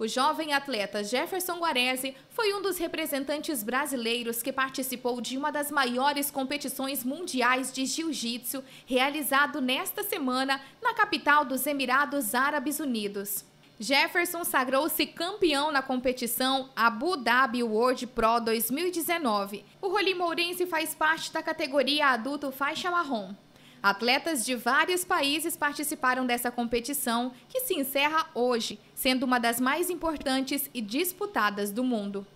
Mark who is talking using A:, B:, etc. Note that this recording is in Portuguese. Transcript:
A: O jovem atleta Jefferson Guarese foi um dos representantes brasileiros que participou de uma das maiores competições mundiais de jiu-jitsu realizado nesta semana na capital dos Emirados Árabes Unidos. Jefferson sagrou-se campeão na competição Abu Dhabi World Pro 2019. O Mourense faz parte da categoria adulto faixa marrom. Atletas de vários países participaram dessa competição, que se encerra hoje, sendo uma das mais importantes e disputadas do mundo.